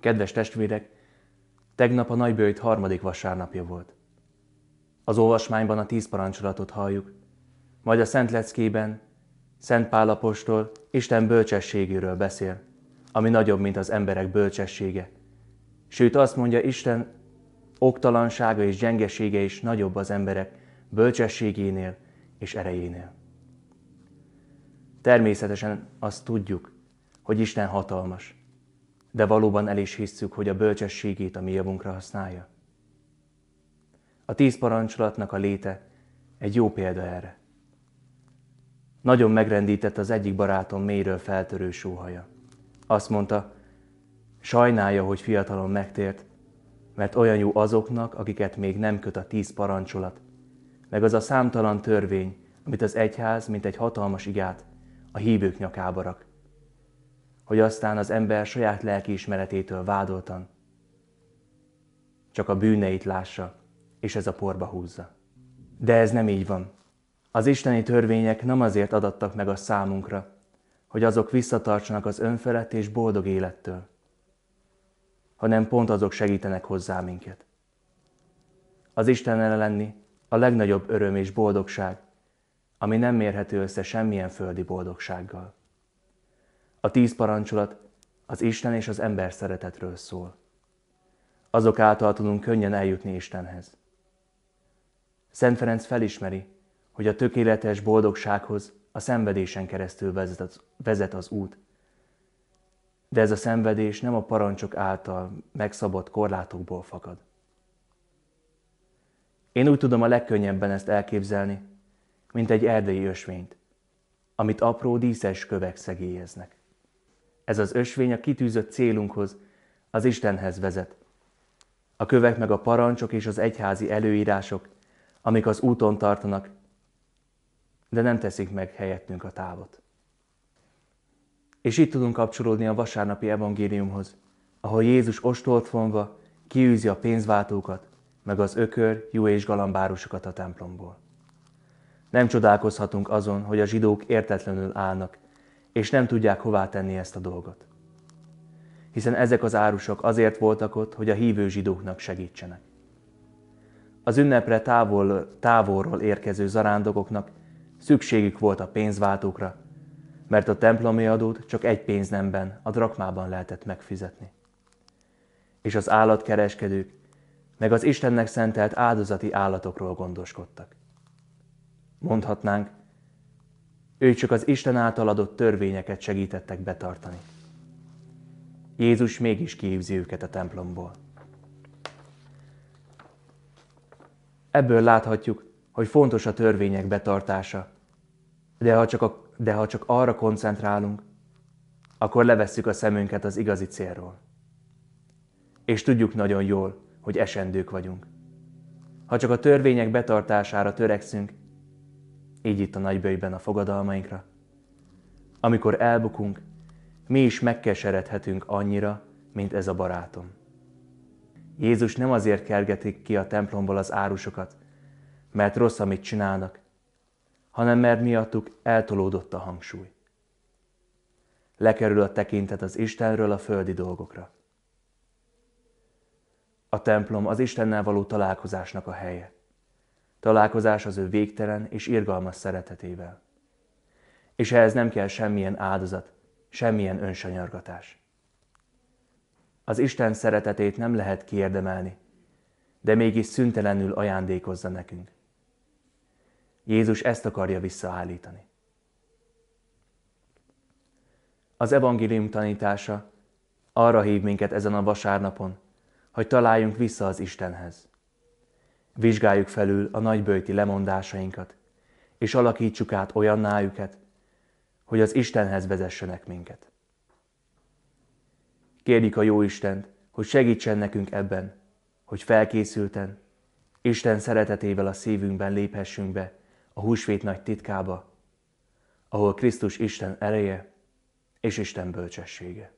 Kedves testvérek, tegnap a nagybőjt harmadik vasárnapja volt. Az olvasmányban a tíz parancsolatot halljuk, majd a Szent Leckében Szent Pálapostól Isten bölcsességéről beszél, ami nagyobb, mint az emberek bölcsessége. Sőt azt mondja, Isten oktalansága és gyengesége is nagyobb az emberek bölcsességénél és erejénél. Természetesen azt tudjuk, hogy Isten hatalmas, de valóban el is hisszük, hogy a bölcsességét a mi javunkra használja. A tíz parancsolatnak a léte egy jó példa erre. Nagyon megrendített az egyik barátom mélyről feltörő sóhaja. Azt mondta, sajnálja, hogy fiatalon megtért, mert olyan jó azoknak, akiket még nem köt a tíz parancsolat, meg az a számtalan törvény, amit az egyház, mint egy hatalmas igát, a hívők nyakába rak hogy aztán az ember saját lelkiismeretétől vádoltan csak a bűneit lássa, és ez a porba húzza. De ez nem így van. Az isteni törvények nem azért adattak meg a számunkra, hogy azok visszatartsanak az önfelett és boldog élettől, hanem pont azok segítenek hozzá minket. Az Isten lenni a legnagyobb öröm és boldogság, ami nem mérhető össze semmilyen földi boldogsággal. A tíz parancsolat az Isten és az ember szeretetről szól. Azok által tudunk könnyen eljutni Istenhez. Szent Ferenc felismeri, hogy a tökéletes boldogsághoz a szenvedésen keresztül vezet az, vezet az út. De ez a szenvedés nem a parancsok által megszabott korlátokból fakad. Én úgy tudom a legkönnyebben ezt elképzelni, mint egy erdei ösvényt, amit apró díszes kövek szegélyeznek. Ez az ösvény a kitűzött célunkhoz, az Istenhez vezet. A kövek meg a parancsok és az egyházi előírások, amik az úton tartanak, de nem teszik meg helyettünk a távot. És itt tudunk kapcsolódni a vasárnapi evangéliumhoz, ahol Jézus ostolt vonva kiűzi a pénzváltókat, meg az ökör, jó és galambárusokat a templomból. Nem csodálkozhatunk azon, hogy a zsidók értetlenül állnak, és nem tudják hová tenni ezt a dolgot. Hiszen ezek az árusok azért voltak ott, hogy a hívő zsidóknak segítsenek. Az ünnepre távol, távolról érkező zarándokoknak szükségük volt a pénzváltókra, mert a templomi adót csak egy pénznemben, a drakmában lehetett megfizetni. És az állatkereskedők, meg az Istennek szentelt áldozati állatokról gondoskodtak. Mondhatnánk, ő csak az Isten által adott törvényeket segítettek betartani. Jézus mégis kiívzi őket a templomból. Ebből láthatjuk, hogy fontos a törvények betartása, de ha csak, a, de ha csak arra koncentrálunk, akkor levesszük a szemünket az igazi célról. És tudjuk nagyon jól, hogy esendők vagyunk. Ha csak a törvények betartására törekszünk, így itt a nagybőjben a fogadalmainkra. Amikor elbukunk, mi is megkeseredhetünk annyira, mint ez a barátom. Jézus nem azért kergetik ki a templomból az árusokat, mert rossz, amit csinálnak, hanem mert miattuk eltolódott a hangsúly. Lekerül a tekintet az Istenről a földi dolgokra. A templom az Istennel való találkozásnak a helye találkozás az ő végtelen és irgalmas szeretetével. És ehhez nem kell semmilyen áldozat, semmilyen önsanyargatás. Az Isten szeretetét nem lehet kiérdemelni, de mégis szüntelenül ajándékozza nekünk. Jézus ezt akarja visszaállítani. Az evangélium tanítása arra hív minket ezen a vasárnapon, hogy találjunk vissza az Istenhez. Vizsgáljuk felül a nagybőjti lemondásainkat, és alakítsuk át olyanná őket, hogy az Istenhez vezessenek minket. Kérjük a jó Istent, hogy segítsen nekünk ebben, hogy felkészülten, Isten szeretetével a szívünkben léphessünk be a húsvét nagy titkába, ahol Krisztus Isten ereje és Isten bölcsessége.